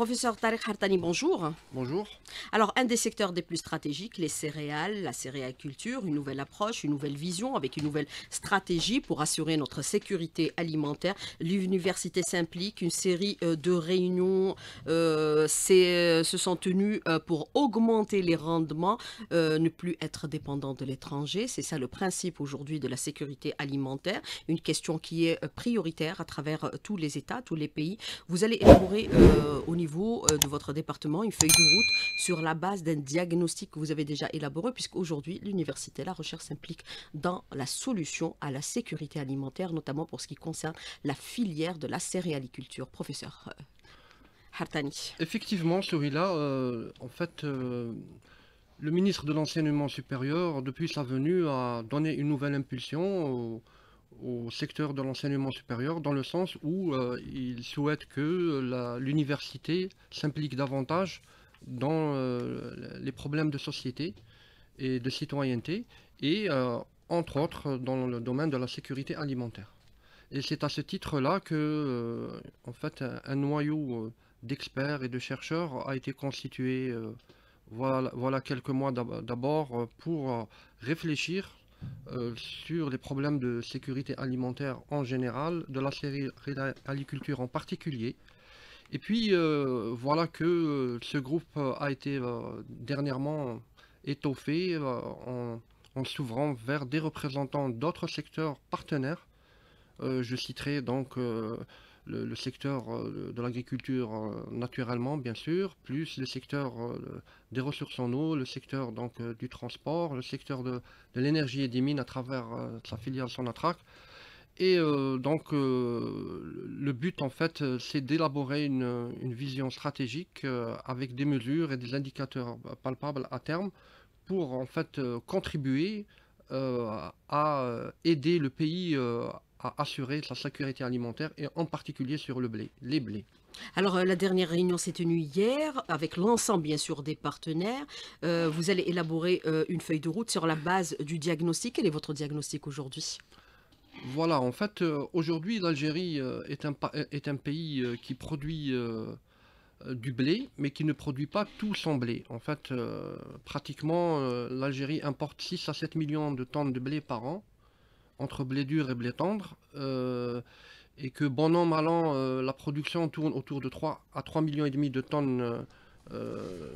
Professeur Tarek Hartani, bonjour. Bonjour. Alors, un des secteurs des plus stratégiques, les céréales, la culture, une nouvelle approche, une nouvelle vision avec une nouvelle stratégie pour assurer notre sécurité alimentaire. L'université s'implique, une série euh, de réunions euh, euh, se sont tenues pour augmenter les rendements, ne plus être dépendant de l'étranger. C'est ça le principe aujourd'hui de la sécurité alimentaire, une question qui est prioritaire à travers tous les États, tous les pays. Vous allez élaborer au niveau euh, de votre département une feuille de route sur la base d'un diagnostic que vous avez déjà élaboré, puisqu'aujourd'hui, l'université, la recherche s'implique dans la solution à la sécurité alimentaire, notamment pour ce qui concerne la filière de la céréaliculture. Professeur euh, Hartani. Effectivement, celui-là. Euh, en fait... le ministre de l'Enseignement supérieur, depuis sa venue, a donné une nouvelle impulsion au, au secteur de l'enseignement supérieur dans le sens où euh, il souhaite que l'université s'implique davantage dans euh, les problèmes de société et de citoyenneté et euh, entre autres dans le domaine de la sécurité alimentaire. Et c'est à ce titre-là que en fait un noyau d'experts et de chercheurs a été constitué voilà quelques mois d'abord pour réfléchir euh, sur les problèmes de sécurité alimentaire en général, de la agriculture en particulier. Et puis euh, voilà que euh, ce groupe a été dernièrement étoffé en s'ouvrant vers des représentants d'autres secteurs partenaires. je citerai donc le, secteur euh, de l'agriculture euh, naturellement, bien sûr, plus le secteur euh, des ressources en eau, le secteur donc du transport, le secteur de, de l'énergie et des mines à travers sa filiale Sonatrac. Et donc le but en fait c'est d'élaborer une, une, vision stratégique avec des mesures et des indicateurs palpables à terme pour en fait contribuer à aider le pays à assurer la sécurité alimentaire et en particulier sur le blé, les blés. Alors euh, la dernière réunion s'est tenue hier avec l'ensemble bien sûr des partenaires. Euh, vous allez élaborer euh, une feuille de route sur la base du diagnostic. Quel est votre diagnostic aujourd'hui Voilà, en fait aujourd'hui l'Algérie est un, pays qui produit du blé, mais qui ne produit pas tout son blé. En fait, pratiquement, l'Algérie importe 6 à 7 millions de tonnes de blé par an, entre blé dur et blé tendre, euh, et que bon an, mal an, euh, la production tourne autour de 3 à 3 millions et demi de tonnes euh,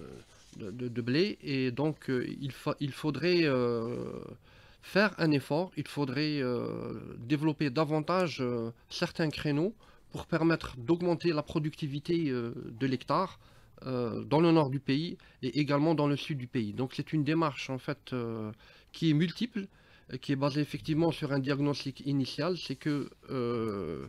de, blé, et donc il, fa il faudrait faire un effort, il faudrait développer davantage certains créneaux pour permettre d'augmenter la productivité de l'hectare, dans le nord du pays et également dans le sud du pays. Donc c'est une démarche en fait qui est multiple euh, qui est basé effectivement sur un diagnostic initial, c'est que, euh,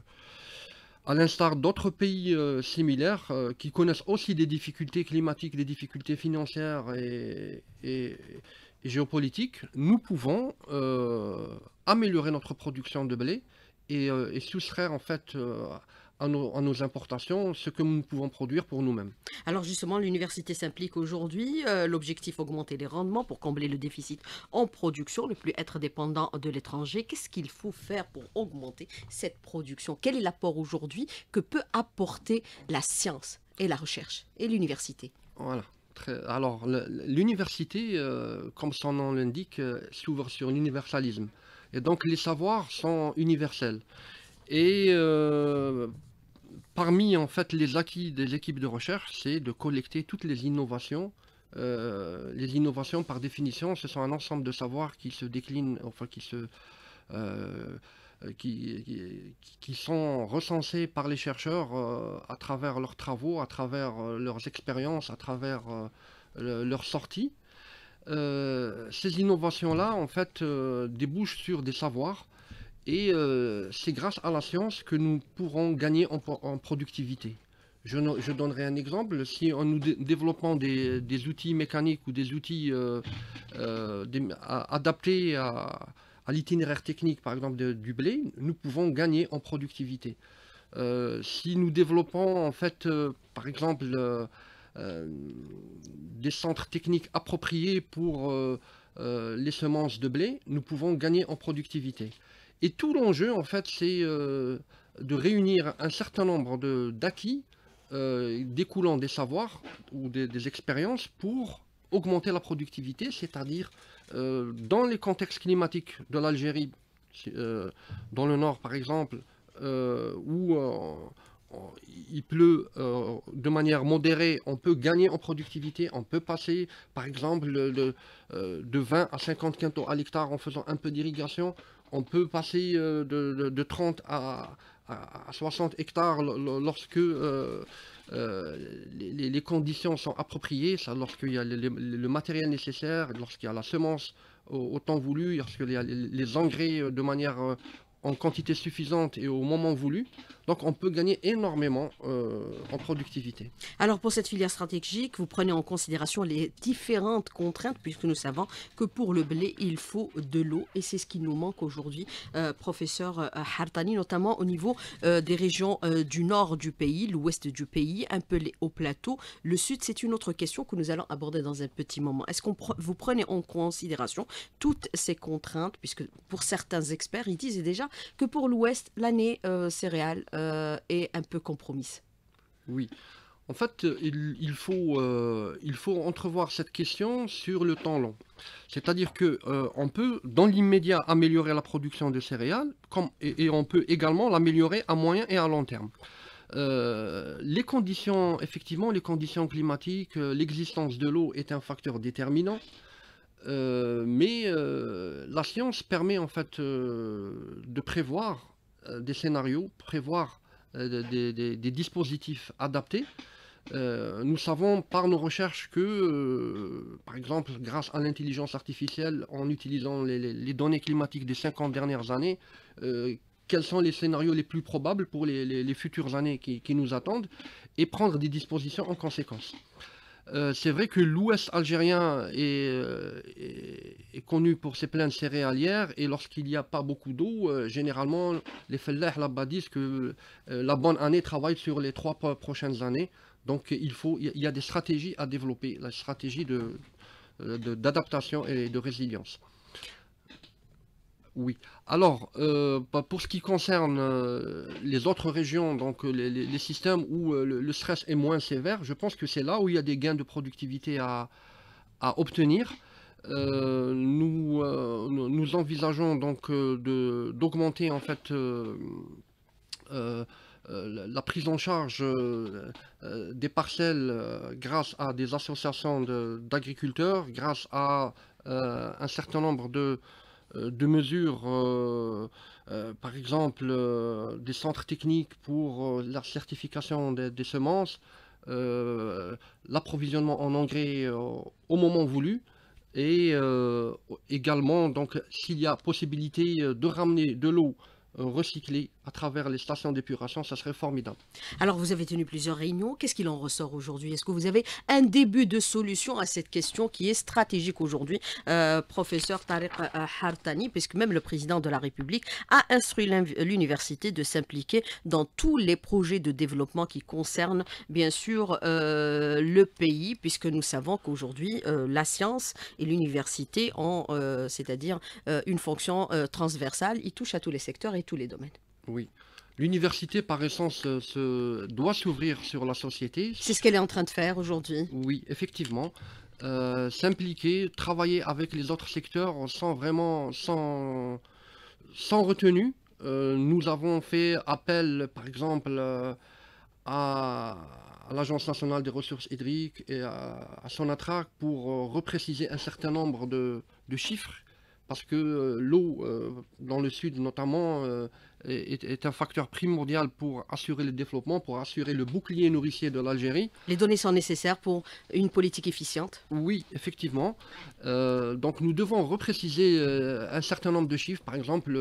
à l'instar d'autres pays euh, similaires, qui connaissent aussi des difficultés climatiques, des difficultés financières et, géopolitiques, nous pouvons améliorer notre production de blé et, et soustraire en fait à nos, importations ce que nous pouvons produire pour nous-mêmes. Alors justement, l'université s'implique aujourd'hui. Euh, l'objectif, augmenter les rendements pour combler le déficit en production, ne plus être dépendant de l'étranger. Qu'est-ce qu'il faut faire pour augmenter cette production Quel est l'apport aujourd'hui que peut apporter la science et la recherche et l'université Voilà. alors, l'université, euh, comme son nom l'indique, euh, s'ouvre sur l'universalisme. Et donc, les savoirs sont universels. Et parmi en fait les acquis des équipes de recherche, c'est de collecter toutes les innovations. Euh, les innovations, par définition, ce sont un ensemble de savoirs qui se déclinent, enfin qui se euh, qui, sont recensés par les chercheurs euh, à travers leurs travaux, à travers leurs expériences, à travers leurs sorties. ces innovations-là, en fait, débouchent sur des savoirs et euh, c'est grâce à la science que nous pourrons gagner en, productivité. Je, donnerai un exemple. Si en nous développant des, outils mécaniques ou des outils euh, euh, adaptés à, l'itinéraire technique, par exemple, du blé, nous pouvons gagner en productivité. si nous développons, en fait, par exemple, des centres techniques appropriés pour les semences de blé, nous pouvons gagner en productivité. Et tout l'enjeu, en fait, c'est euh, de réunir un certain nombre d'acquis euh, découlant des savoirs ou des, expériences pour augmenter la productivité, c'est-à-dire euh, dans les contextes climatiques de l'Algérie, dans le nord par exemple, où il pleut de manière modérée, on peut gagner en productivité, on peut passer par exemple de, de 20 à 50 quintaux à l'hectare en faisant un peu d'irrigation on peut passer euh, de, 30 à, 60 hectares lorsque euh, euh, les, conditions sont appropriées, lorsqu'il y a le, matériel nécessaire, lorsqu'il y a la semence au, temps voulu, lorsqu'il y a les engrais de manière en quantité suffisante et au moment voulu. Donc on peut gagner énormément euh, en productivité. Alors pour cette filière stratégique, vous prenez en considération les différentes contraintes puisque nous savons que pour le blé, il faut de l'eau et c'est ce qui nous manque aujourd'hui, euh, professeur euh, Hartani, notamment au niveau des régions du nord du pays, l'ouest du pays, un peu les hauts plateaux. Le sud, c'est une autre question que nous allons aborder dans un petit moment. Est-ce qu'on vous prenez en considération toutes ces contraintes puisque pour certains experts, ils disent déjà que pour l'Ouest, l'année euh, céréale euh, est un peu compromise. Oui. En fait, euh, il, faut, entrevoir cette question sur le temps long. C'est-à-dire qu'on peut, dans l'immédiat, améliorer la production de céréales, et, on peut également l'améliorer à moyen et à long terme. les conditions, effectivement, les conditions climatiques, l'existence de l'eau est un facteur déterminant. Euh, mais euh, la science permet en fait euh, de prévoir des scénarios, prévoir des, dispositifs adaptés. nous savons par nos recherches que, par exemple, grâce à l'intelligence artificielle, en utilisant les, données climatiques des 50 dernières années, quels sont les scénarios les plus probables pour les, futures années qui, nous attendent et prendre des dispositions en conséquence. Euh, c'est vrai que l'Ouest algérien est, euh, connu pour ses plaines céréalières et lorsqu'il n'y a pas beaucoup d'eau, euh, généralement les fellahs là-bas disent que la bonne année travaille sur les trois prochaines années. Donc il faut, il y a des stratégies à développer, la stratégie d'adaptation et de résilience. Oui. Alors, euh, bah, pour ce qui concerne euh, les autres régions, donc euh, les, systèmes où le, stress est moins sévère, je pense que c'est là où il y a des gains de productivité à, obtenir. Nous, envisageons donc d'augmenter en fait la prise en charge des parcelles grâce à des associations d'agriculteurs, grâce à un certain nombre de euh, de mesures, euh, euh, par exemple des centres techniques pour la certification des, semences, l'approvisionnement en engrais au moment voulu, et également donc s'il y a possibilité de ramener de l'eau recyclée à travers les stations d'épuration, ça serait formidable. Alors, vous avez tenu plusieurs réunions. Qu'est-ce qu'il en ressort aujourd'hui Est-ce que vous avez un début de solution à cette question qui est stratégique aujourd'hui, euh, professeur Tariq euh, Hartani, puisque même le président de la République a instruit l'université de s'impliquer dans tous les projets de développement qui concernent, bien sûr, euh, le pays, puisque nous savons qu'aujourd'hui, la science et l'université ont, c'est-à-dire, une fonction transversale. Ils touchent à tous les secteurs et tous les domaines. Oui. L'université, par essence, euh, se, doit s'ouvrir sur la société. C'est ce qu'elle est en train de faire aujourd'hui. Oui, effectivement. Euh, s'impliquer, travailler avec les autres secteurs sans vraiment, sans, sans retenue. Euh, nous avons fait appel, par exemple, à, l'Agence nationale des ressources hydriques et à, son Sonatrach pour repréciser un certain nombre de, chiffres parce que l'eau dans le sud notamment, est, un facteur primordial pour assurer le développement, pour assurer le bouclier nourricier de l'Algérie. Les données sont nécessaires pour une politique efficiente Oui, effectivement. Euh, donc nous devons repréciser euh, un certain nombre de chiffres, par exemple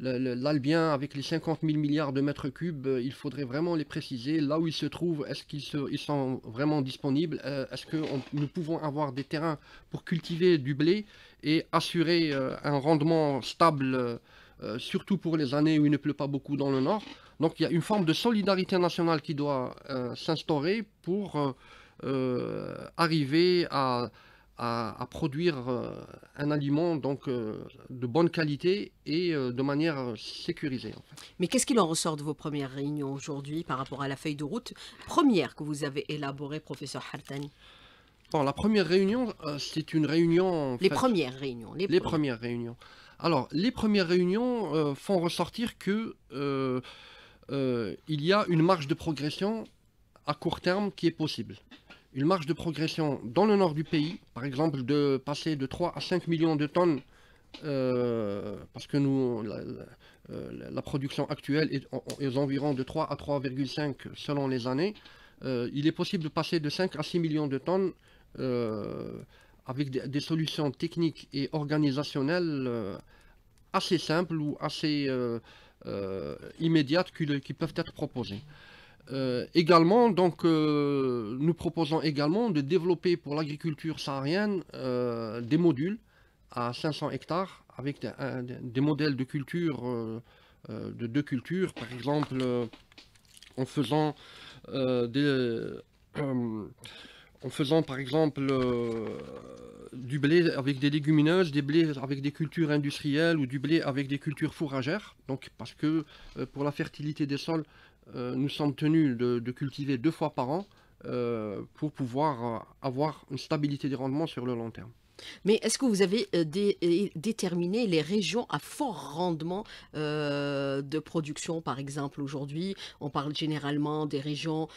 l'Albien avec les 50 000 milliards de mètres cubes, euh, il faudrait vraiment les préciser. Là où ils se trouvent, est-ce qu'ils sont vraiment disponibles Est-ce que nous pouvons avoir des terrains pour cultiver du blé et assurer un rendement stable euh, surtout pour les années où il ne pleut pas beaucoup dans le nord. Donc il y a une forme de solidarité nationale qui doit euh, s'instaurer pour euh, arriver à, produire un aliment donc, de bonne qualité et de manière sécurisée. Mais qu'est-ce qu'il en ressort de vos premières réunions aujourd'hui par rapport à la feuille de route première que vous avez élaborée, professeur Hartani Bon, la première réunion, c'est une réunion... Les premières réunions. les premières réunions. Alors, les premières réunions euh, font ressortir que euh, euh, il y a une marge de progression à court terme qui est possible. Une marge de progression dans le nord du pays, par exemple de passer de 3 à 5 millions de tonnes, parce que nous, la, production actuelle est, est aux environs de 3 à 3,5 selon les années. il est possible de passer de 5 à 6 millions de tonnes avec des, solutions techniques et organisationnelles euh, assez simples ou assez euh, euh, immédiates qui, peuvent être proposées. également, donc, nous proposons également de développer pour l'agriculture saharienne des modules à 500 hectares avec des modèles de culture, de deux cultures, par exemple, en faisant des en faisant par exemple euh, du blé avec des légumineuses, des blés avec des cultures industrielles ou du blé avec des cultures fourragères. Donc parce que euh, pour la fertilité des sols, euh, nous sommes tenus de, cultiver deux fois par an pour pouvoir avoir une stabilité des rendements sur le long terme. Mais est-ce que vous avez euh, euh, déterminé les régions à fort rendement euh, de production, par exemple aujourd'hui On parle généralement des régions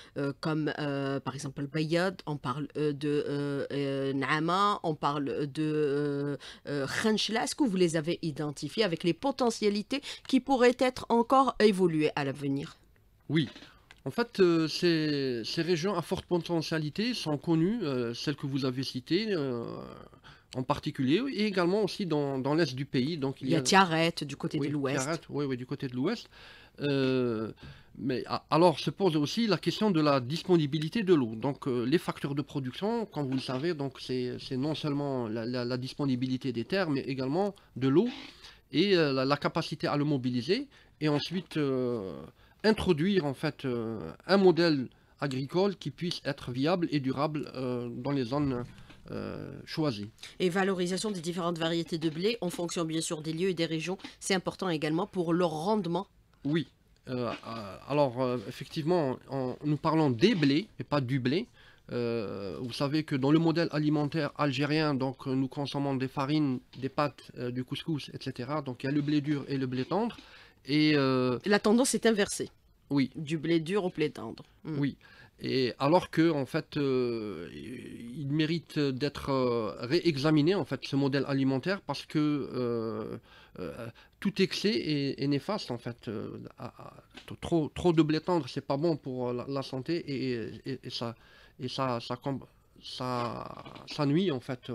comme par exemple Bayad, on parle de Nama, on parle de Khanchla. Est-ce que vous les avez identifiées avec les potentialités qui pourraient être encore évoluées à l'avenir oui, en fait, euh, ces, régions à forte potentialité sont connues, euh, celles que vous avez citées euh, en particulier, et également aussi dans, l'est du pays. Donc, il, y a, a du côté de l'ouest. Oui, oui, du côté de l'ouest. mais alors se pose aussi la question de la disponibilité de l'eau. Donc les facteurs de production, comme vous le savez, donc c'est non seulement la, disponibilité des terres, mais également de l'eau et la, la, capacité à le mobiliser. Et ensuite introduire en fait euh, un modèle agricole qui puisse être viable et durable euh, dans les zones euh, choisies. Et valorisation des différentes variétés de blé en fonction bien sûr des lieux et des régions, c'est important également pour leur rendement Oui. alors effectivement, nous parlons des blés et pas du blé. vous savez que dans le modèle alimentaire algérien, donc nous consommons des farines, des pâtes, du couscous, etc. Donc il y a le blé dur et le blé tendre. Euh, la tendance est inversée. Oui. Du blé dur au blé tendre. Hmm. Oui. Et alors que en fait, euh, il mérite d'être euh, réexaminé en fait ce modèle alimentaire parce que tout excès est, néfaste en fait. trop, trop de blé tendre, c'est pas bon pour la, santé et, ça, nuit en fait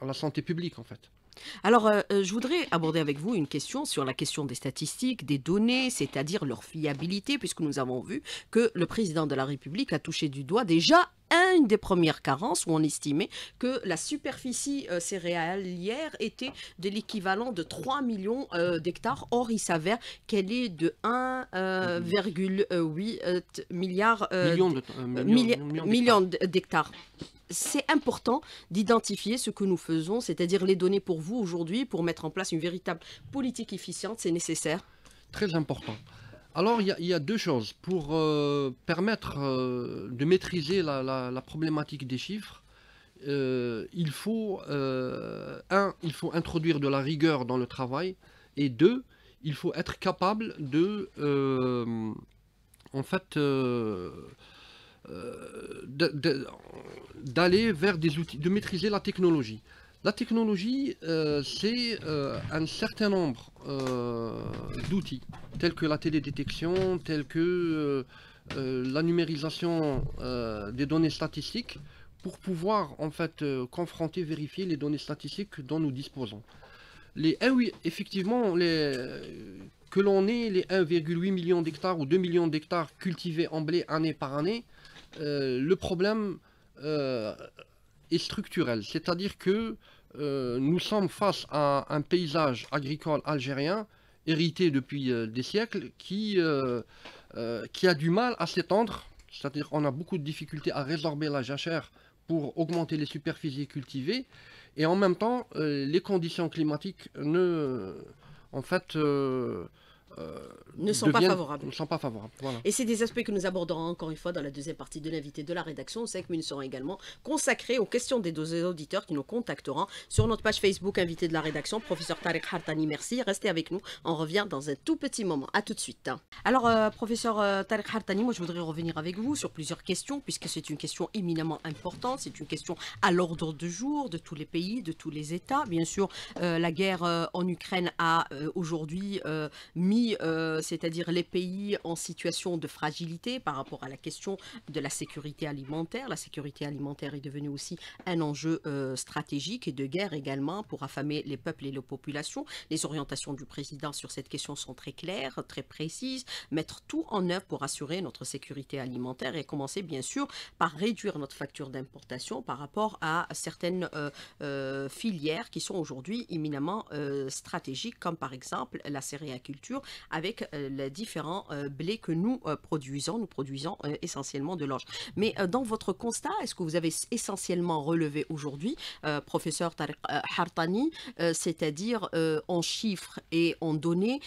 à la santé publique en fait. Alors, euh, euh, je voudrais aborder avec vous une question sur la question des statistiques, des données, c'est-à-dire leur fiabilité, puisque nous avons vu que le président de la République a touché du doigt déjà une des premières carences où on estimait que la superficie euh, céréalière était de l'équivalent de 3 millions d'hectares. Or, il s'avère qu'elle est de 1,8 milliard millions d'hectares c'est important d'identifier ce que nous faisons, c'est-à-dire les données pour vous aujourd'hui, pour mettre en place une véritable politique efficiente, c'est nécessaire Très important. Alors, il y, a deux choses. Pour euh, permettre euh, de maîtriser la, problématique des chiffres, euh, il, faut, un, il faut introduire de la rigueur dans le travail, et deux, il faut être capable de, en fait, d'aller vers des outils, de maîtriser la technologie. La technologie, euh, c'est euh, un certain nombre euh, d'outils, tels que la télédétection, tels que la numérisation des données statistiques, pour pouvoir en fait confronter, vérifier les données statistiques dont nous disposons. Les, eh effectivement, que l'on ait les 1,8 million d'hectares ou 2 millions d'hectares cultivés en blé année par année, euh, le problème euh, est structurel. C'est-à-dire que euh, nous sommes face à un paysage agricole algérien hérité depuis des siècles qui, qui a du mal à s'étendre. C'est-à-dire qu'on a beaucoup de difficultés à résorber la jachère pour augmenter les superficies cultivées. Et en même temps, les conditions climatiques ne, en fait, euh, ne sont pas favorables. pas Et c'est des aspects que nous aborderons encore une fois dans la deuxième partie de l'invité de la rédaction. que nous seront également consacrés aux questions des auditeurs qui nous contacteront sur notre page Facebook invité de la rédaction. Professeur Tarek Hartani, merci. Restez avec nous. On revient dans un tout petit moment. À tout de suite. Alors, euh, professeur euh, Tarek Hartani, moi je voudrais revenir avec vous sur plusieurs questions puisque c'est une question éminemment importante. C'est une question à l'ordre du jour de tous les pays, de tous les États. Bien sûr, euh, la guerre en Ukraine a aujourd'hui mis euh, c'est-à-dire les pays en situation de fragilité par rapport à la question de la sécurité alimentaire. La sécurité alimentaire est devenue aussi un enjeu euh, stratégique et de guerre également pour affamer les peuples et les populations. Les orientations du président sur cette question sont très claires, très précises. Mettre tout en œuvre pour assurer notre sécurité alimentaire et commencer bien sûr par réduire notre facture d'importation par rapport à certaines euh, filières qui sont aujourd'hui éminemment stratégiques, comme par exemple la céréaculture avec euh, les différents euh, blés que nous euh, produisons. Nous produisons essentiellement de l'orge. Mais dans votre constat, est-ce que vous avez essentiellement relevé aujourd'hui, professeur Tariq Hartani, c'est-à-dire en chiffres et en données,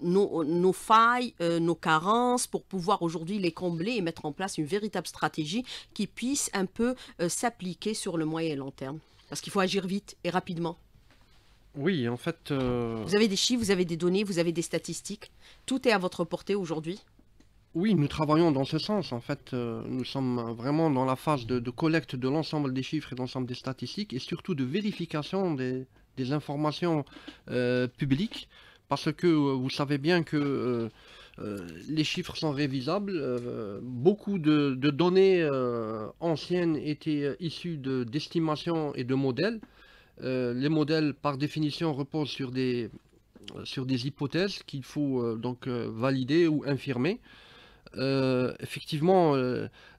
nos, nos failles, nos carences, pour pouvoir aujourd'hui les combler et mettre en place une véritable stratégie qui puisse un peu s'appliquer sur le moyen et long terme Parce qu'il faut agir vite et rapidement. Oui, en fait. Euh, vous avez des chiffres, vous avez des données, vous avez des statistiques. Tout est à votre portée aujourd'hui. Oui, nous travaillons dans ce sens. En fait, euh, nous sommes vraiment dans la phase de, collecte de l'ensemble des chiffres et de l'ensemble des statistiques et surtout de vérification des, informations euh, publiques. Parce que vous savez bien que les chiffres sont révisables. beaucoup de, données anciennes étaient issues d'estimations et de modèles. Euh, les modèles, par définition, reposent sur des, euh, sur des hypothèses qu'il faut euh, donc valider ou infirmer. effectivement,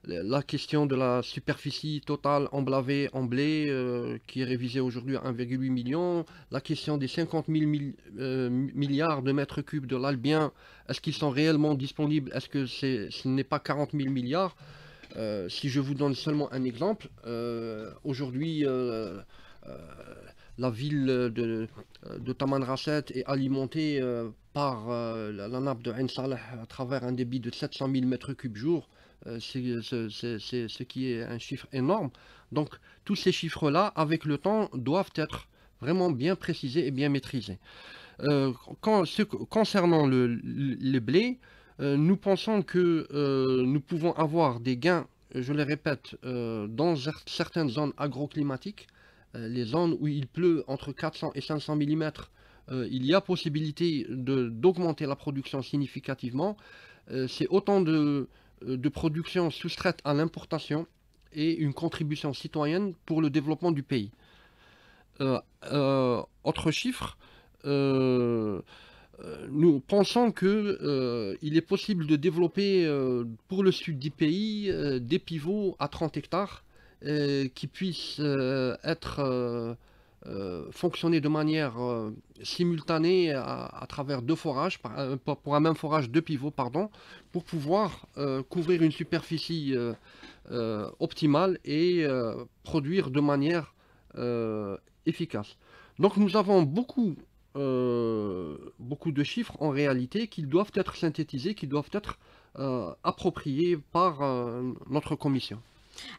la question de la superficie totale emblavée en blé, qui est révisée aujourd'hui à 1,8 million, la question des 50 000 milliards de mètres cubes de l'albien, est-ce qu'ils sont réellement disponibles Est-ce que ce n'est pas 40 000 milliards Si je vous donne seulement un exemple, aujourd'hui, euh, la ville de, de Taman Rasset est alimentée euh, par euh, la, nappe de Ain à travers un débit de 700 000 m3 jour. C'est ce qui est un chiffre énorme. Donc tous ces chiffres-là, avec le temps, doivent être vraiment bien précisés et bien maîtrisés. concernant le, blé, nous pensons que nous pouvons avoir des gains, je le répète, dans certaines zones agroclimatiques, euh, les zones où il pleut entre 400 et 500 mm, euh, il y a possibilité d'augmenter la production significativement. Euh, c'est autant de, production soustraite à l'importation et une contribution citoyenne pour le développement du pays. autre chiffre, nous pensons qu'il est possible de développer pour le sud du pays des pivots à 30 hectares euh, qui puisse euh, être euh, fonctionner de manière simultanée à, travers deux forages, pour, un même forage, deux pivots, pardon, pour pouvoir couvrir une superficie optimale et produire de manière efficace. Donc nous avons beaucoup, beaucoup de chiffres en réalité qui doivent être synthétisés, qui doivent être appropriés par notre commission.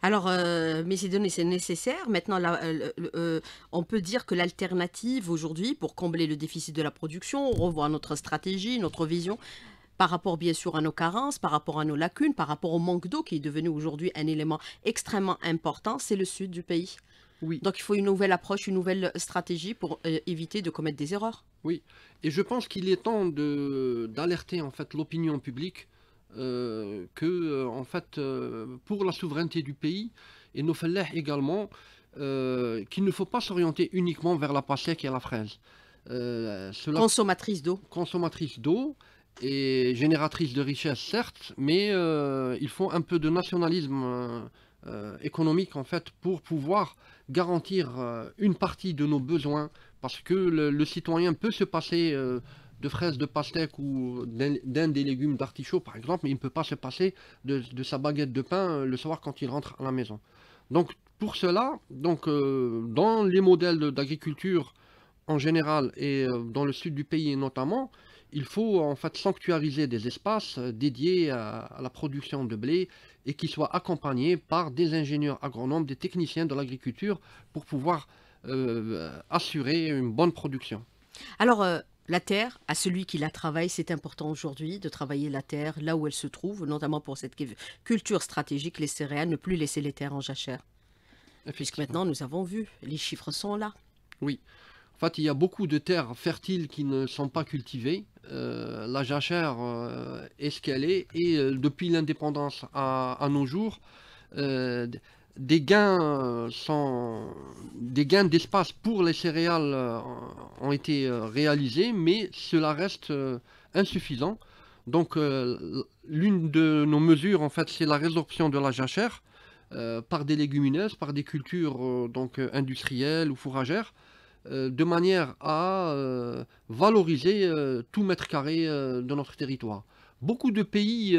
Alors, euh, mais ces données, c'est nécessaire. Maintenant, euh, euh, on peut dire que l'alternative aujourd'hui, pour combler le déficit de la production, on revoit notre stratégie, notre vision par rapport bien sûr à nos carences, par rapport à nos lacunes, par rapport au manque d'eau qui est devenu aujourd'hui un élément extrêmement important, c'est le sud du pays. Oui. Donc il faut une nouvelle approche, une nouvelle stratégie pour éviter de commettre des erreurs. Oui, et je pense qu'il est temps d'alerter en fait l'opinion publique euh, que, euh, en fait, euh, pour la souveraineté du pays, et nos fallahs également, qu'il ne faut pas s'orienter uniquement vers la pastèque et la fraise. consommatrice d'eau. Consommatrice d'eau et génératrice de richesses, certes, mais il faut un peu de nationalisme économique en fait pour pouvoir garantir une partie de nos besoins parce que le, le citoyen peut se passer de fraises, de pastèques ou d'un des légumes d'artichaut par exemple, il ne peut pas se passer de, sa baguette de pain euh, le soir quand il rentre à la maison. Donc pour cela, donc, euh, dans les modèles d'agriculture en général et euh, dans le sud du pays notamment, il faut en fait sanctuariser des espaces dédiés à, la production de blé et qui soient accompagnés par des ingénieurs agronomes, des techniciens de l'agriculture pour pouvoir assurer une bonne production. Alors, la terre à celui qui la travaille. C'est important aujourd'hui de travailler la terre là où elle se trouve, notamment pour cette culture stratégique, les céréales, ne plus laisser les terres en jachère. Puisque maintenant, nous avons vu, les chiffres sont là. Oui. En fait, il y a beaucoup de terres fertiles qui ne sont pas cultivées. Euh, la jachère euh, est ce qu'elle est. Et euh, depuis l'indépendance à, nos jours, des gains euh, des gains d'espace pour les céréales euh, ont été euh, réalisés, mais cela reste insuffisant. Donc l'une de nos mesures en fait c'est la résorption de la jachère par des légumineuses, par des cultures donc industrielles ou fourragères, de manière à valoriser tout mètre carré de notre territoire. Beaucoup de pays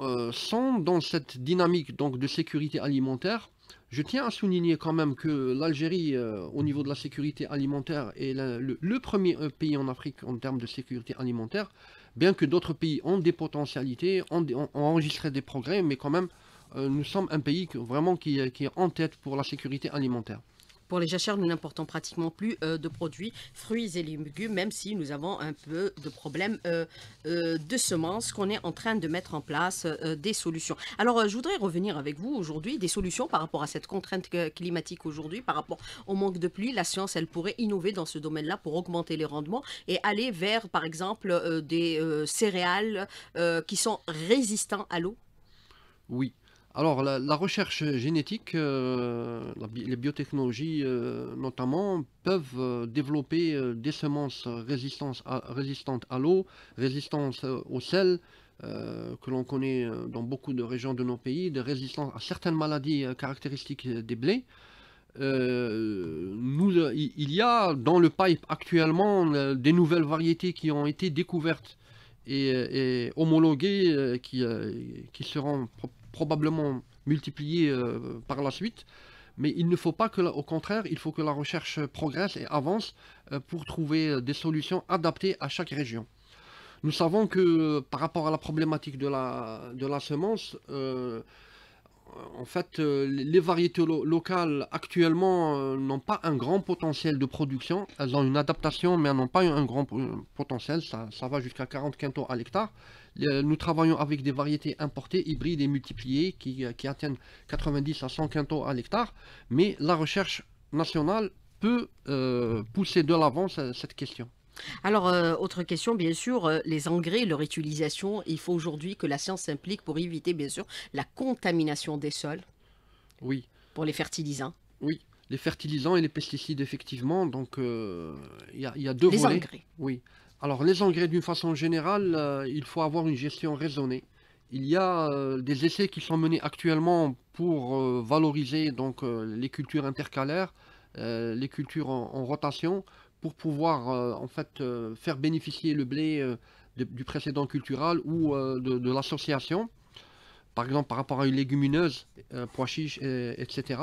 euh, sont dans cette dynamique donc, de sécurité alimentaire. Je tiens à souligner quand même que l'Algérie, euh, au niveau de la sécurité alimentaire, est le, premier euh, pays en Afrique en termes de sécurité alimentaire, bien que d'autres pays ont des potentialités, ont, enregistré des progrès, mais quand même, nous sommes un pays vraiment qui, qui est en tête pour la sécurité alimentaire. Pour les jachères, nous n'importons pratiquement plus euh, de produits, fruits et légumes, même si nous avons un peu de problèmes euh, euh, de semences qu'on est en train de mettre en place des solutions. Alors, je voudrais revenir avec vous aujourd'hui des solutions par rapport à cette contrainte climatique aujourd'hui, par rapport au manque de pluie. La science, elle pourrait innover dans ce domaine-là pour augmenter les rendements et aller vers, par exemple, des céréales qui sont résistants à l'eau. Oui. Alors, la, recherche génétique, euh, les biotechnologies euh, notamment, peuvent euh, développer des semences résistantes à, l'eau, résistantes au sel, que l'on connaît dans beaucoup de régions de nos pays, des résistances à certaines maladies caractéristiques des blés. il y a dans le pipe actuellement des nouvelles variétés qui ont été découvertes et, homologuées qui, qui seront probablement multiplié euh, par la suite. Mais il ne faut pas que, au contraire, il faut que la recherche progresse et avance euh, pour trouver euh, des solutions adaptées à chaque région. Nous savons que par rapport à la problématique de la, de la semence, en fait, les variétés locales actuellement n'ont pas un grand potentiel de production. Elles ont une adaptation, mais elles n'ont pas un grand potentiel. Ça, ça va jusqu'à 40 quintaux à l'hectare. Euh, nous travaillons avec des variétés importées, hybrides et multipliées qui, euh, atteignent 90 à 100 quintaux à l'hectare, mais la recherche nationale peut euh, pousser de l'avant cette question. Alors, autre question, bien sûr, les engrais, leur utilisation, il faut aujourd'hui que la science s'implique pour éviter, bien sûr, la contamination des sols. Oui. Pour les fertilisants. Oui, les fertilisants et les pesticides, effectivement. Donc, il y, a deux les Engrais. Oui, alors les engrais d'une façon générale, euh, il faut avoir une gestion raisonnée. Il y a euh, des essais qui sont menés actuellement pour euh, valoriser donc les cultures intercalaires, les cultures en, rotation, pour pouvoir en fait faire bénéficier le blé du précédent cultural ou de, l'association. Par exemple par rapport à une légumineuse, pois chiche, etc.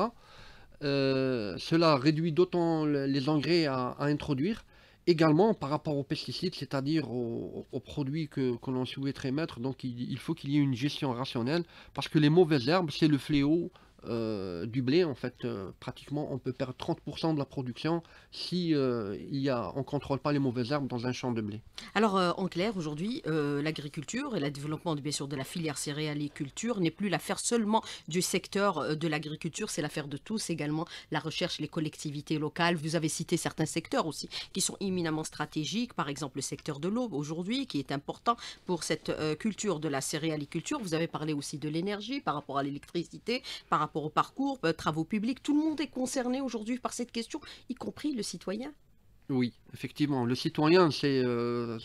cela réduit d'autant les engrais à introduire également par rapport aux pesticides, c'est-à-dire aux, produits que, l'on souhaiterait mettre. Donc il faut qu'il y ait une gestion rationnelle parce que les mauvaises herbes, c'est le fléau euh, du blé, en fait, euh, pratiquement, on peut perdre 30% de la production si euh, il y a, on ne contrôle pas les mauvaises herbes dans un champ de blé. Alors, en clair, aujourd'hui, l'agriculture et le développement, bien sûr, de la filière céréaliculture n'est plus l'affaire seulement du secteur de l'agriculture, c'est l'affaire de tous, également la recherche, les collectivités locales. Vous avez cité certains secteurs aussi qui sont éminemment stratégiques, par exemple le secteur de l'eau aujourd'hui, qui est important pour cette culture de la céréaliculture. Vous avez parlé aussi de l'énergie par rapport à l'électricité, par rapport au parcours, euh, travaux publics, tout le monde est concerné aujourd'hui par cette question, y compris le citoyen. Oui, effectivement. Le citoyen, c'est euh,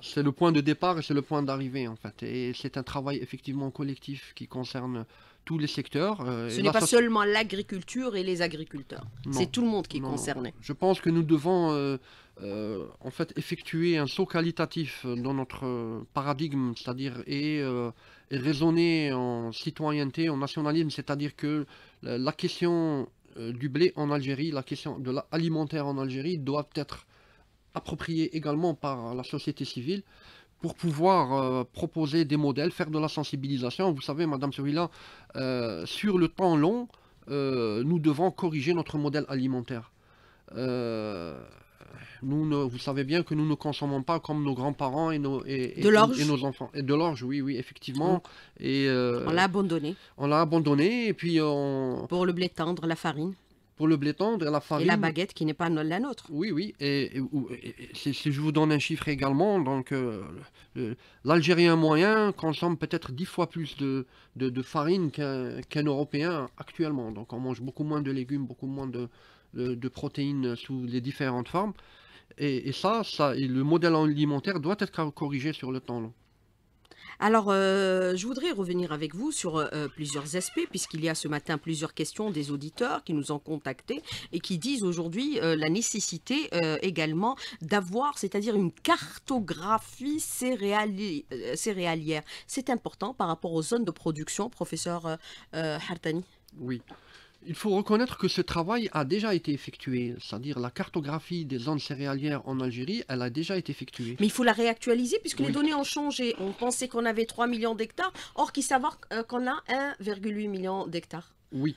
c'est le point de départ et c'est le point d'arrivée, en fait. Et c'est un travail, effectivement, collectif qui concerne tous les secteurs. Euh, Ce n'est pas seulement l'agriculture et les agriculteurs. C'est tout le monde qui est concerné. Je pense que nous devons, en fait, effectuer un saut qualitatif dans notre paradigme, c'est-à-dire... et raisonner en citoyenneté, en nationalisme, c'est-à-dire que la question euh, du blé en Algérie, la question de l'alimentaire en Algérie doit être appropriée également par la société civile pour pouvoir euh, proposer des modèles, faire de la sensibilisation. Vous savez, Madame Sevilla, euh, sur le temps long, nous devons corriger notre modèle alimentaire vous savez bien que nous ne consommons pas comme nos grands-parents et nos, et, nos enfants. Et de l'orge, oui, oui, effectivement. Mm. Et, euh, on l'a abandonné. On l'a abandonné et puis on... Pour le blé tendre, la farine pour le blé tendre la farine. Et la baguette qui n'est pas la nôtre. Oui, oui. Et, si je vous donne un chiffre également, donc euh, l'Algérien moyen consomme peut-être dix fois plus de, farine qu'un Européen actuellement. Donc on mange beaucoup moins de légumes, beaucoup moins de protéines sous les différentes formes. Et, ça, ça le modèle alimentaire doit être corrigé sur le temps long. Alors, euh, je voudrais revenir avec vous sur euh, euh, plusieurs aspects, puisqu'il y a ce matin plusieurs questions des auditeurs qui nous ont contactés et qui disent aujourd'hui la nécessité également d'avoir, c'est-à-dire une cartographie céréalière. C'est important par rapport aux zones de production, professeur Hartani Oui. Il faut reconnaître que ce travail a déjà été effectué, c'est-à-dire la cartographie des zones céréalières en Algérie, elle a déjà été effectuée. Mais il faut la réactualiser puisque les données ont changé. On pensait qu'on avait 3 millions d'hectares, or qu'il savoir euh, qu'on a 1,8 million d'hectares. Oui.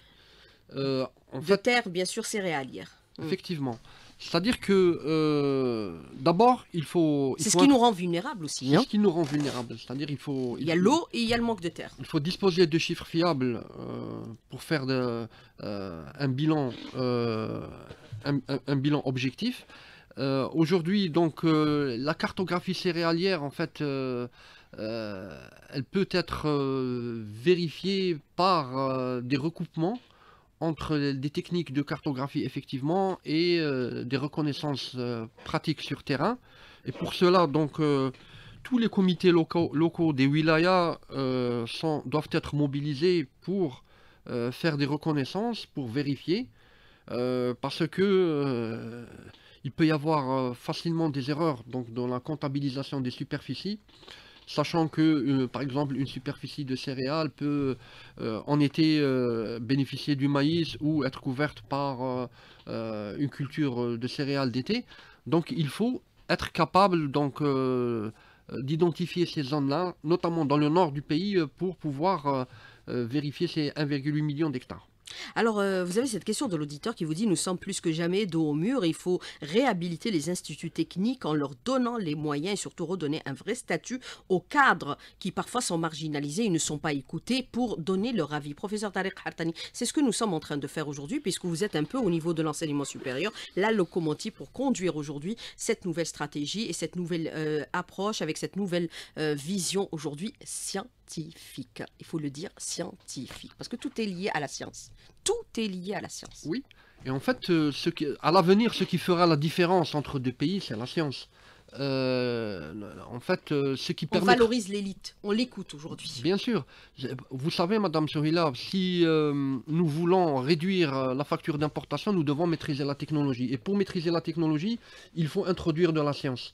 Euh, de terre, bien sûr, céréalière. Mm. Effectivement. C'est-à-dire que euh, d'abord, il faut. C'est ce qui nous rend vulnérables aussi. C'est ce hein. qui nous rend vulnérables. C'est-à-dire il faut. Il, y a l'eau et il y a le manque de terre. Il faut disposer de chiffres fiables euh, pour faire euh, un bilan, un, bilan objectif. Aujourd'hui, donc, la cartographie céréalière, en fait. elle peut être vérifiée par des recoupements entre des techniques de cartographie effectivement et euh, des reconnaissances euh, pratiques sur terrain. Et pour cela, donc, euh, tous les comités locaux, locaux des wilayas doivent être mobilisés pour faire des reconnaissances, pour vérifier, parce que il peut y avoir facilement des erreurs donc, dans la comptabilisation des superficies sachant que euh, par exemple une superficie de céréales peut euh, en été euh, bénéficier du maïs ou être couverte par une culture de céréales d'été. Donc il faut être capable donc d'identifier ces zones-là, notamment dans le nord du pays, pour pouvoir vérifier ces 1,8 million d'hectares. Alors, euh, vous avez cette question de l'auditeur qui vous dit Nous sommes plus que jamais dos au mur, il faut réhabiliter les instituts techniques en leur donnant les moyens et surtout redonner un vrai statut aux cadres qui parfois sont marginalisés et ne sont pas écoutés pour donner leur avis. Professeur Tarek Hartani, c'est ce que nous sommes en train de faire aujourd'hui, puisque vous êtes un peu au niveau de l'enseignement supérieur, la locomotive pour conduire aujourd'hui cette nouvelle stratégie et cette nouvelle euh, approche avec cette nouvelle euh, vision aujourd'hui scientifique scientifique. Il faut le dire scientifique, parce que tout est lié à la science. Tout est lié à la science. Oui, et en fait, euh, ce qui, à l'avenir, ce qui fera la différence entre deux pays, c'est la science. Euh, en fait, euh, ce qui permet... On valorise l'élite, on l'écoute aujourd'hui. Bien sûr. Vous savez, Madame Sohila, si nous voulons réduire la facture d'importation, nous devons maîtriser la technologie. Et pour maîtriser la technologie, il faut introduire de la science.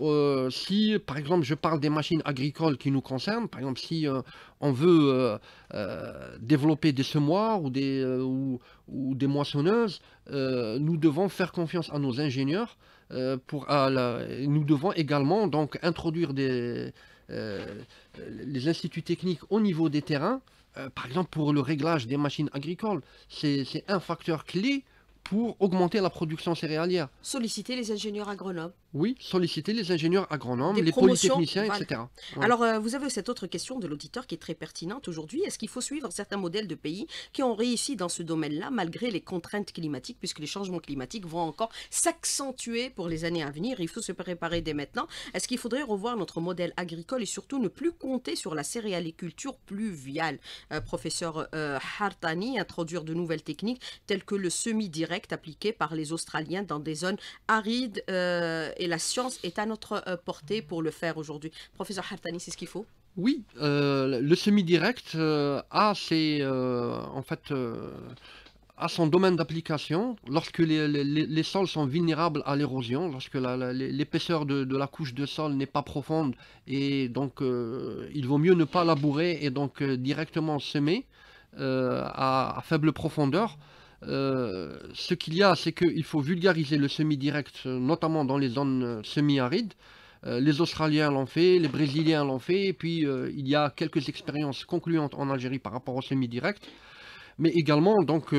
Euh, si, par exemple, je parle des machines agricoles qui nous concernent, par exemple, si euh, on veut euh, développer des semoirs ou des, ou, des moissonneuses, nous devons faire confiance à nos ingénieurs. pour, nous devons également donc, introduire des, les instituts techniques au niveau des terrains, par exemple pour le réglage des machines agricoles. C'est un facteur clé pour augmenter la production céréalière. Solliciter les ingénieurs agronomes. Oui, solliciter les ingénieurs agronomes, les polytechniciens, etc. Alors, euh, vous avez cette autre question de l'auditeur qui est très pertinente aujourd'hui. Est-ce qu'il faut suivre certains modèles de pays qui ont réussi dans ce domaine-là malgré les contraintes climatiques, puisque les changements climatiques vont encore s'accentuer pour les années à venir Il faut se préparer dès maintenant. Est-ce qu'il faudrait revoir notre modèle agricole et surtout ne plus compter sur la céréaliculture pluviale euh, Professeur euh, Hartani, introduire de nouvelles techniques telles que le semi-direct appliqué par les Australiens dans des zones arides euh, et la science est à notre euh, portée pour le faire aujourd'hui. Professeur Hartani, c'est ce qu'il faut Oui, euh, le semi-direct a en fait, à son domaine d'application lorsque les, les, sols sont vulnérables à l'érosion, lorsque l'épaisseur de, la couche de sol n'est pas profonde et donc il vaut mieux ne pas labourer et donc directement semer à, faible profondeur. Euh, ce qu'il y a, c'est qu'il faut vulgariser le semi-direct, euh, notamment dans les zones euh, semi-arides. les Australiens l'ont fait, les Brésiliens l'ont fait, et puis il y a quelques expériences concluantes en Algérie par rapport au semi-direct. Mais également, donc,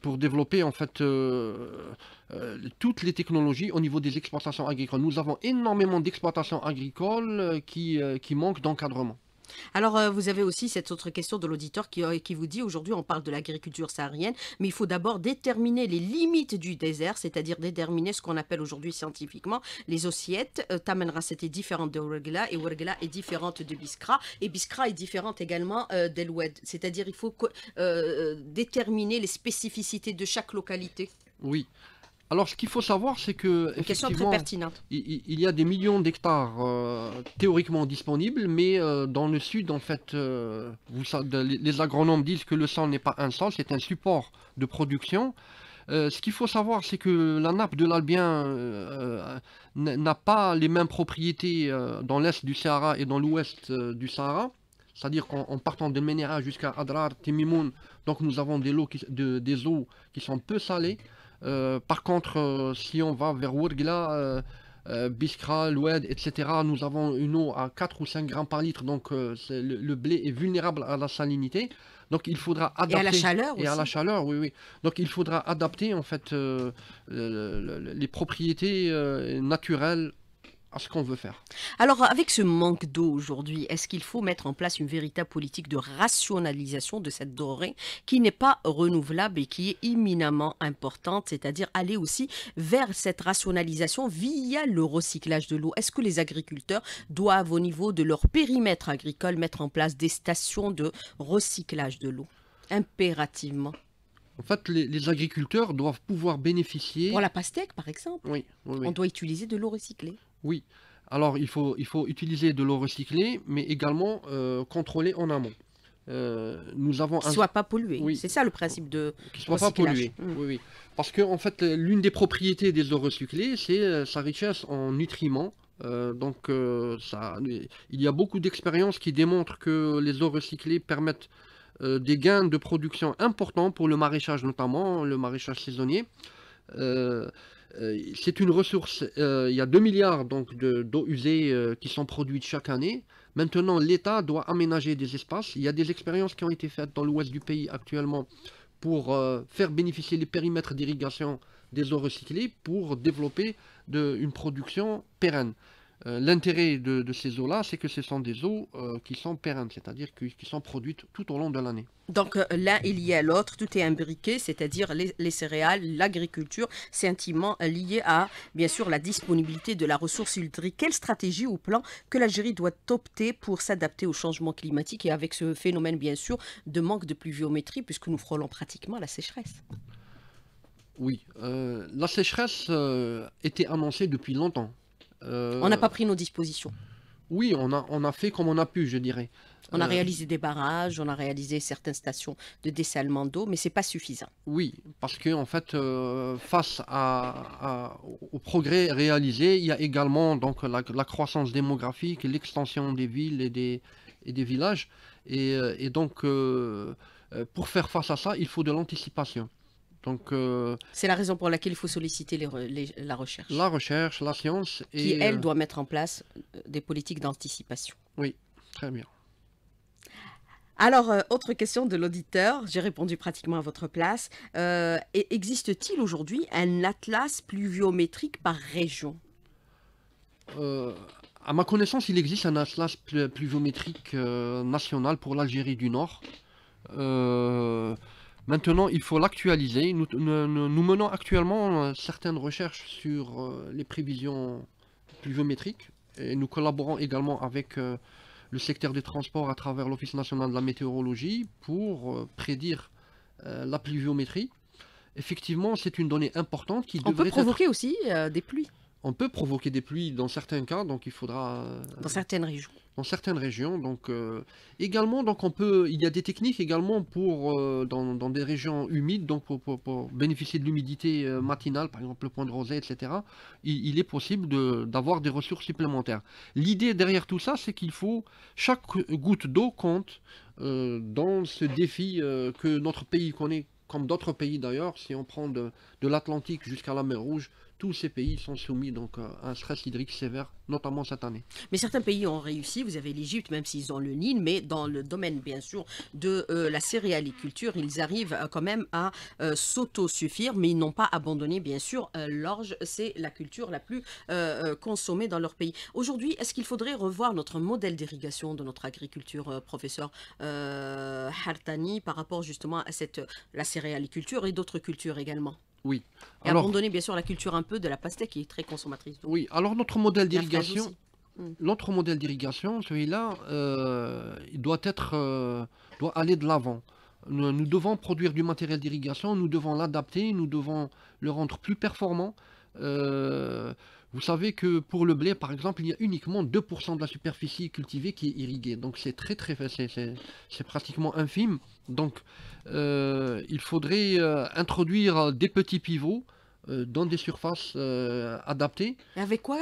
pour développer en fait toutes les technologies au niveau des exploitations agricoles. Nous avons énormément d'exploitations agricoles qui, qui manquent d'encadrement. Alors, euh, vous avez aussi cette autre question de l'auditeur euh, qui, vous dit aujourd'hui, on parle de l'agriculture saharienne, mais il faut d'abord déterminer les limites du désert, c'est-à-dire déterminer ce qu'on appelle aujourd'hui scientifiquement les ossiettes. Euh, Tamanra, c'était différente de Ouergla, et Ouergla est différente de Biskra et Biskra est différente également euh, d'Eloued. C'est-à-dire, il faut déterminer les spécificités de chaque localité. Oui. Alors, ce qu'il faut savoir, c'est que. question très pertinente. Il, y a des millions d'hectares euh, théoriquement disponibles, mais euh, dans le sud, en fait, euh, les agronomes disent que le sang n'est pas un sang, c'est un support de production. ce qu'il faut savoir, c'est que la nappe de l'Albien n'a pas les mêmes propriétés dans l'est du Sahara et dans l'ouest du Sahara. C'est-à-dire qu'en partant de Ménéra jusqu'à Adrar, Temimoun, donc nous avons des eaux qui sont peu salées. Euh, par contre, euh, si on va vers Wurgla, euh, Biskra, Loued, etc., nous avons une eau à 4 ou 5 grammes par litre, donc le, blé est vulnérable à la salinité. Donc il faudra adapter. Et à la chaleur Et à la chaleur, oui, oui. Donc il faudra adapter en fait les propriétés naturelles ce qu'on veut faire. Alors, avec ce manque d'eau aujourd'hui, est-ce qu'il faut mettre en place une véritable politique de rationalisation de cette dorée qui n'est pas renouvelable et qui est imminemment importante, c'est-à-dire aller aussi vers cette rationalisation via le recyclage de l'eau Est-ce que les agriculteurs doivent, au niveau de leur périmètre agricole, mettre en place des stations de recyclage de l'eau impérativement en fait, les, agriculteurs doivent pouvoir bénéficier. Pour la pastèque, par exemple, oui. on doit utiliser de l'eau recyclée. Oui. Alors, il faut, il faut utiliser de l'eau recyclée, mais également euh, contrôler en amont. Euh, nous avons soit pas pollué. C'est ça le principe de soit pas pollué. Mm. Oui, Parce que en fait, l'une des propriétés des eaux recyclées, c'est euh, sa richesse en nutriments. Euh, donc, ça, il y a beaucoup d'expériences qui démontrent que les eaux recyclées permettent des gains de production importants pour le maraîchage, notamment le maraîchage saisonnier. Euh, c'est une ressource. Euh, il y a 2 milliards d'eau usée euh, qui sont produites chaque année. Maintenant, l'État doit aménager des espaces. Il y a des expériences qui ont été faites dans l'ouest du pays actuellement pour faire bénéficier les périmètres d'irrigation des eaux recyclées pour développer une production pérenne. Euh, l'intérêt de, ces eaux-là, c'est que ce sont des eaux euh, qui sont pérennes, c'est-à-dire qui, sont produites tout au long de l'année. Donc l'un est lié à l'autre, tout est imbriqué, c'est-à-dire les, céréales, l'agriculture, c'est intimement euh, lié à, bien sûr, la disponibilité de la ressource hydrique. Quelle stratégie ou plan que l'Algérie doit opter pour s'adapter au changement climatique et avec ce phénomène, bien sûr, de manque de pluviométrie, puisque nous frôlons pratiquement la sécheresse Oui, la sécheresse était annoncée depuis longtemps. Euh, on n'a pas pris nos dispositions. Oui, on a, fait comme on a pu, je dirais. On a euh, réalisé des barrages, on a réalisé certaines stations de dessalement d'eau, mais ce n'est pas suffisant. Oui, parce que en fait, euh, face au progrès réalisé, il y a également donc, la, croissance démographique, l'extension des villes et des, villages. Et, donc, pour faire face à ça, il faut de l'anticipation. Euh, c'est la raison pour laquelle il faut solliciter la recherche. La recherche, la science. Et, qui, elle, euh, doit mettre en place euh, des politiques d'anticipation. Oui, très bien. Alors, autre question de l'auditeur, j'ai répondu pratiquement à votre place. Existe-t-il aujourd'hui un atlas pluviométrique par région À ma connaissance, il existe un atlas pluviométrique national pour l'Algérie du Nord. Euh, Maintenant, il faut l'actualiser. Nous, nous, menons actuellement euh, certaines recherches sur euh, les prévisions pluviométriques et nous collaborons également avec euh, le secteur des transports à travers l'Office national de la météorologie pour prédire la pluviométrie. Effectivement, c'est une donnée importante qui On devrait peut provoquer aussi des pluies on peut provoquer des pluies dans certains cas, donc il faudra... Euh, dans certaines régions. Dans certaines régions, donc euh, également, donc on peut, il y a des techniques également pour euh, dans, des régions humides, donc pour, bénéficier de l'humidité matinale, par exemple le point de rosée, etc. Il, est possible d'avoir des ressources supplémentaires. L'idée derrière tout ça, c'est qu'il faut chaque goutte d'eau compte dans ce défi que notre pays connaît, comme d'autres pays d'ailleurs. Si on prend de l'Atlantique jusqu'à la Mer Rouge, tous ces pays sont soumis donc euh, à un stress hydrique sévère, notamment cette année. Mais certains pays ont réussi, vous avez l'Égypte, même s'ils ont le Nil, mais dans le domaine bien sûr de euh, la céréaliculture, ils arrivent euh, quand même à s'auto-suffire, mais ils n'ont pas abandonné bien sûr l'orge, c'est la culture la plus consommée dans leur pays. Aujourd'hui, est-ce qu'il faudrait revoir notre modèle d'irrigation de notre agriculture, professeur Hartani, par rapport justement à cette, la céréaliculture et d'autres cultures également oui. Et abandonner bien sûr la culture un peu de la pastèque qui est très consommatrice. Oui, alors notre modèle d'irrigation, mm. notre modèle d'irrigation, celui-là, euh, doit être, euh, doit aller de l'avant. Nous, devons produire du matériel d'irrigation, nous devons l'adapter, nous devons le rendre plus performant. Euh, vous savez que pour le blé, par exemple, il y a uniquement 2% de la superficie cultivée qui est irriguée. Donc c'est très très c'est pratiquement infime. Donc euh, il faudrait euh, introduire des petits pivots euh, dans des surfaces adaptées. avec quoi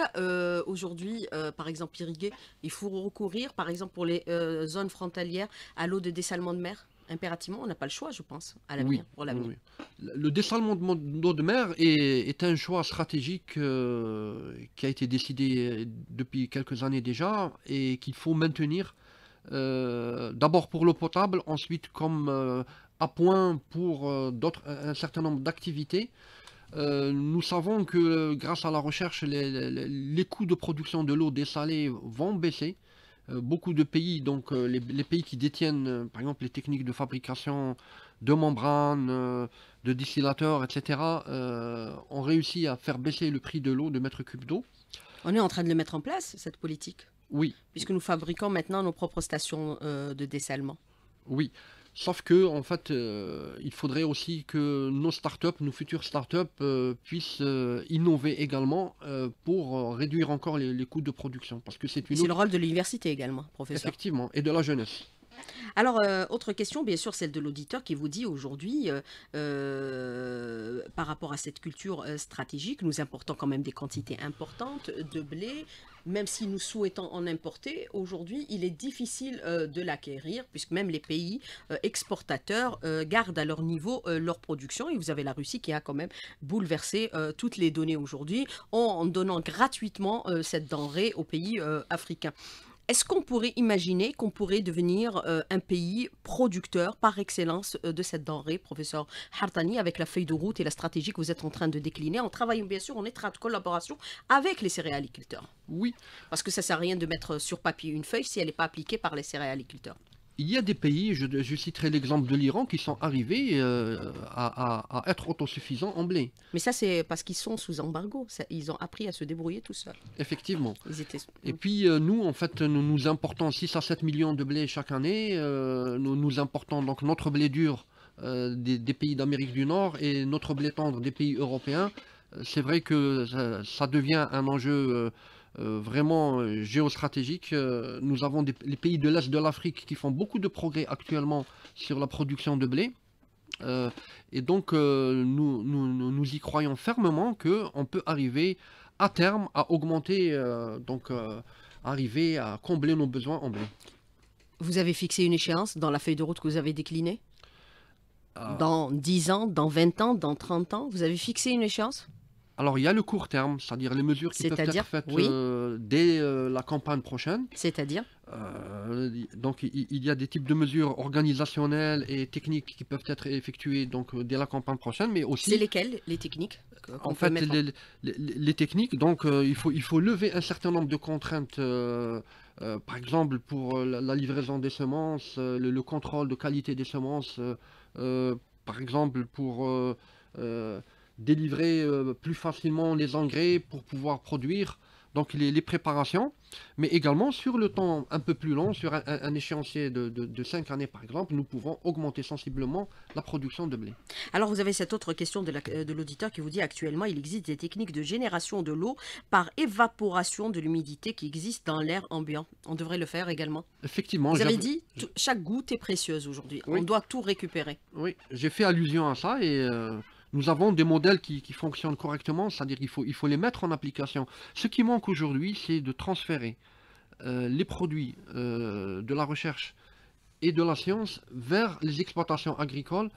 aujourd'hui, par exemple irriguer, il faut recourir, par exemple pour les zones frontalières, à l'eau de dessalement de mer impérativement, on n'a pas le choix, je pense, à l'avenir, pour l'avenir. Le dessalement d'eau de mer est, un choix stratégique euh, qui a été décidé euh, depuis quelques années déjà et qu'il faut maintenir euh, d'abord pour l'eau potable, ensuite comme appoint pour d'autres un certain nombre d'activités. nous savons que grâce à la recherche, les coûts de production de l'eau dessalée vont baisser. Euh, beaucoup de pays, donc euh, les, pays qui détiennent euh, par exemple les techniques de fabrication de membranes, de distillateurs, etc., ont réussi à faire baisser le prix de l'eau, de mètre cube d'eau. On est en train de le mettre en place, cette politique Oui. Puisque nous fabriquons maintenant nos propres stations de dessalement. Oui. Sauf que, en fait, euh, il faudrait aussi que nos startups, nos futures startups, euh, puissent euh, innover également pour réduire encore les, coûts de production. Parce que c'est une. C'est le rôle de l'université également, professeur. Effectivement, et de la jeunesse. Alors, euh, autre question, bien sûr, celle de l'auditeur qui vous dit aujourd'hui, euh, euh, par rapport à cette culture stratégique, nous importons quand même des quantités importantes de blé, même si nous souhaitons en importer, aujourd'hui, il est difficile de l'acquérir, puisque même les pays exportateurs gardent à leur niveau leur production. Et vous avez la Russie qui a quand même bouleversé toutes les données aujourd'hui en donnant gratuitement cette denrée aux pays africains. Est-ce qu'on pourrait imaginer qu'on pourrait devenir euh, un pays producteur par excellence euh, de cette denrée, professeur Hartani, avec la feuille de route et la stratégie que vous êtes en train de décliner, en travaillant bien sûr en étroite collaboration avec les céréaliculteurs Oui. Parce que ça ne sert à rien de mettre sur papier une feuille si elle n'est pas appliquée par les céréaliculteurs il y a des pays, je, citerai l'exemple de l'Iran, qui sont arrivés euh, à, être autosuffisants en blé. Mais ça, c'est parce qu'ils sont sous embargo. ils ont appris à se débrouiller tout seuls. Effectivement. Et puis, euh, nous, en fait, nous, nous, importons 6 à 7 millions de blé chaque année. Euh, nous, nous, importons donc notre blé dur des, pays d'Amérique du Nord et notre blé tendre des pays européens. C'est vrai que ça, ça, devient un enjeu euh, vraiment euh, géostratégique. Euh, nous avons des, les pays de l'Est de l'Afrique qui font beaucoup de progrès actuellement sur la production de blé. et donc nous, nous, y croyons fermement qu'on peut arriver à terme à augmenter, donc arriver à combler nos besoins en blé. Vous avez fixé une échéance dans la feuille de route que vous avez déclinée ah. Dans 10 ans, dans 20 ans, dans 30 ans Vous avez fixé une échéance alors, il y a le court terme, c'est-à-dire les mesures qui peuvent être faites euh, dès euh, la campagne prochaine. C'est-à-dire euh, Donc, il, y a des types de mesures organisationnelles et techniques qui peuvent être effectuées donc, dès la campagne prochaine, mais aussi... C'est lesquelles, les techniques En fait, les, techniques, donc, il, faut, il faut lever un certain nombre de contraintes... par exemple, pour la, livraison des semences, le, contrôle de qualité des semences, par exemple, pour délivrer euh, plus facilement les engrais pour pouvoir produire donc les, préparations, mais également sur le temps un peu plus long, sur un, échéancier de, de, 5 années par exemple, nous pouvons augmenter sensiblement la production de blé. Alors vous avez cette autre question euh, de l'auditeur qui vous dit actuellement il existe des techniques de génération de l'eau par évaporation de l'humidité qui existe dans l'air ambiant. On devrait le faire également. Effectivement. Vous avez dit chaque goutte est précieuse aujourd'hui. On doit tout récupérer. Oui, j'ai fait allusion à ça et... Euh, nous avons des modèles qui, fonctionnent correctement, c'est-à-dire qu'il faut, il faut les mettre en application. Ce qui manque aujourd'hui, c'est de transférer euh, les produits euh, de la recherche et de la science vers les exploitations agricoles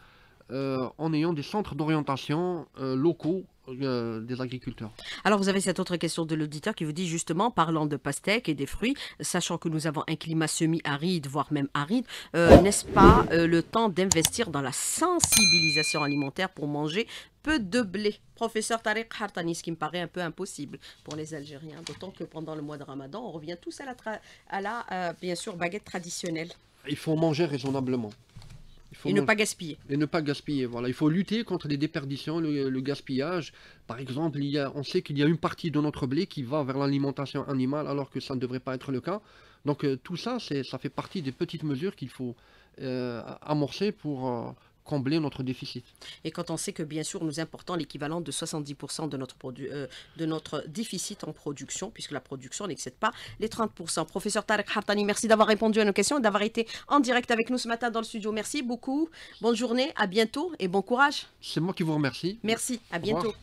euh, en ayant des centres d'orientation locaux euh, des agriculteurs. Alors vous avez cette autre question de l'auditeur qui vous dit justement, parlant de pastèques et des fruits, sachant que nous avons un climat semi-aride, voire même aride, euh, n'est-ce pas euh, le temps d'investir dans la sensibilisation alimentaire pour manger peu de blé Professeur Tariq Hartani, ce qui me paraît un peu impossible pour les Algériens, d'autant que pendant le mois de Ramadan, on revient tous à la, à la bien sûr, baguette traditionnelle. Il faut manger raisonnablement et ne pas gaspiller. Et ne pas gaspiller, voilà. Il faut lutter contre les déperditions, le, gaspillage. Par exemple, il y a, on sait qu'il y a une partie de notre blé qui va vers l'alimentation animale alors que ça ne devrait pas être le cas. Donc euh, tout ça, ça fait partie des petites mesures qu'il faut euh, amorcer pour, euh, combler notre déficit. Et quand on sait que bien sûr nous importons l'équivalent de 70% de notre, euh, de notre déficit en production, puisque la production n'excède pas les 30%. Professeur Tarek Hartani, merci d'avoir répondu à nos questions et d'avoir été en direct avec nous ce matin dans le studio. Merci beaucoup. Bonne journée, à bientôt et bon courage. C'est moi qui vous remercie. Merci, à bientôt.